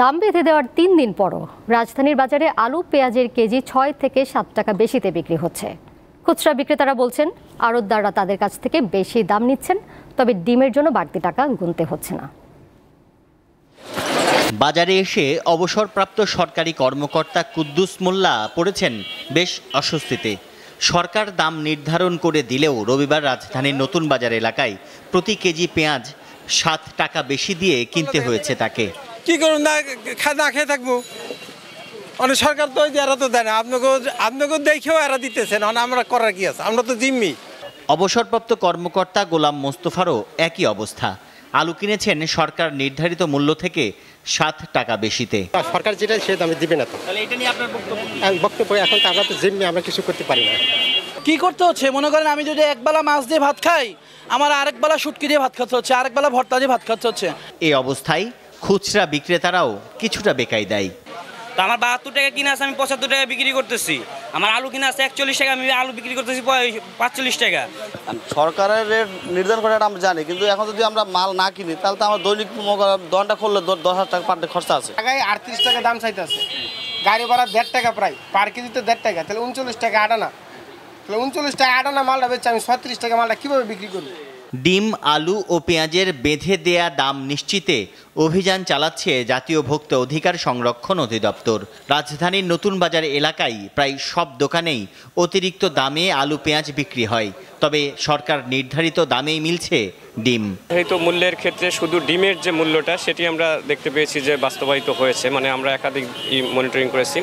দাম বেঁধে দেওয়ার তিন দিন পরও রাজধানীর বাজারে আলু পেঁয়াজের কেজি ছয় থেকে সাত টাকা বেশিতে বিক্রি হচ্ছে খুচরা বিক্রেতারা বলছেন আড়তদাররা তাদের কাছ থেকে বেশি দাম নিচ্ছেন তবে ডিমের জন্য বাড়তি টাকা গুনতে হচ্ছে না বাজারে এসে অবসরপ্রাপ্ত সরকারি কর্মকর্তা কুদ্দুস মোল্লা পড়েছেন বেশ অস্বস্তিতে সরকার দাম নির্ধারণ করে দিলেও রবিবার রাজধানীর নতুন বাজার এলাকায় প্রতি কেজি পেঁয়াজ সাত টাকা বেশি দিয়ে কিনতে হয়েছে তাকে কী করুন না না খেয়ে থাকবো অনেক মানে সরকার তো এরা তো দেয় না আপনাকে আপনাকে দেখেও এরা দিতেছে না আমরা করার কি আছে আমরা তো জিম্মি অবসরপ্রাপ্ত কর্মকর্তা গোলাম মোস্তফারও একই অবস্থা আলু কিনেছেন সরকার নির্ধারিত মূল্য থেকে সাত টাকা বেশিতে সরকার যেটা সে দামে দিবে না তো বক্তব্য এখন তো আমরা তো জিম্মি আমরা কিছু করতে পারি না কি করতে হচ্ছে মনে করেন আমি যদি একবেলা মাছ দিয়ে ভাত খাই আমার আরেকবেলা শুটকি দিয়ে ভাত খাচ্ছে হচ্ছে বেলা ভর্তা দিয়ে ভাত খাচ্ছে হচ্ছে এই অবস্থায় খুচরা বিক্রেতারাও কিছুটা বেকাই দেয় তো আমার বাহাত্তর টাকা কিনা আছে আমি পঁচাত্তর টাকা বিক্রি করতেছি আমার আলু কিনা আছে একচল্লিশ টাকা আমি আলু বিক্রি করতেছি পাঁচচল্লিশ টাকা সরকারের রেট নির্ধারণ করে আমরা জানি কিন্তু এখন যদি আমরা মাল না কিনি তাহলে তো আমার দৈনিক দনটা খুললে দশ হাজার টাকা পার খরচা আছে টাকায় আটত্রিশ টাকা দাম চাইতে আছে গাড়ি ভাড়া দেড় টাকা প্রায় পার কেজিতে দেড় টাকা তাহলে উনচল্লিশ টাকা আটানা তাহলে উনচল্লিশ টাকা আটানা মালটা বেচছে আমি ছত্রিশ টাকা মালটা কীভাবে বিক্রি করবো ডিম আলু ও পেঁয়াজের বেঁধে দেয়া দাম নিশ্চিতে অভিযান চালাচ্ছে জাতীয় ভোক্ত অধিকার সংরক্ষণ অধিদপ্তর রাজধানীর নতুন বাজার এলাকায় প্রায় সব দোকানেই অতিরিক্ত দামে আলু পেঁয়াজ বিক্রি হয় তবে সরকার নির্ধারিত দামেই মিলছে ডিম নির্ধারিত মূল্যের ক্ষেত্রে শুধু ডিমের যে মূল্যটা সেটি আমরা দেখতে পেয়েছি যে বাস্তবায়িত হয়েছে মানে আমরা একাধিক মনিটরিং করেছি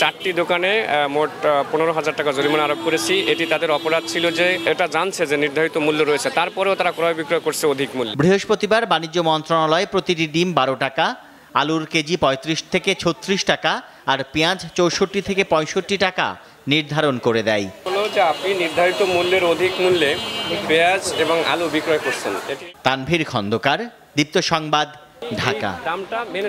চারটি দোকানে মোট পনেরো হাজার টাকা জরিমানা আরোপ করেছি এটি তাদের অপরাধ ছিল যে এটা জানছে যে নির্ধারিত মূল্য রয়েছে তারপরেও তারা ক্রয় বিক্রয় করছে অধিক মূল্য বৃহস্পতিবার বাণিজ্য মন্ত্রণালয় প্রতিটি ডিম বারো টাকা আলুর কেজি ৩৫ থেকে ছত্রিশ টাকা আর পেঁয়াজ চৌষট্টি থেকে পঁয়ষট্টি টাকা নির্ধারণ করে দেয় হচ্ছে আপনি নির্ধারিত মূল্যের অধিক মূল্যে পেঁয়াজ এবং আলু বিক্রয় করছেন তানভীর খন্দকার দীপ্ত সংবাদ ঢাকা দামটা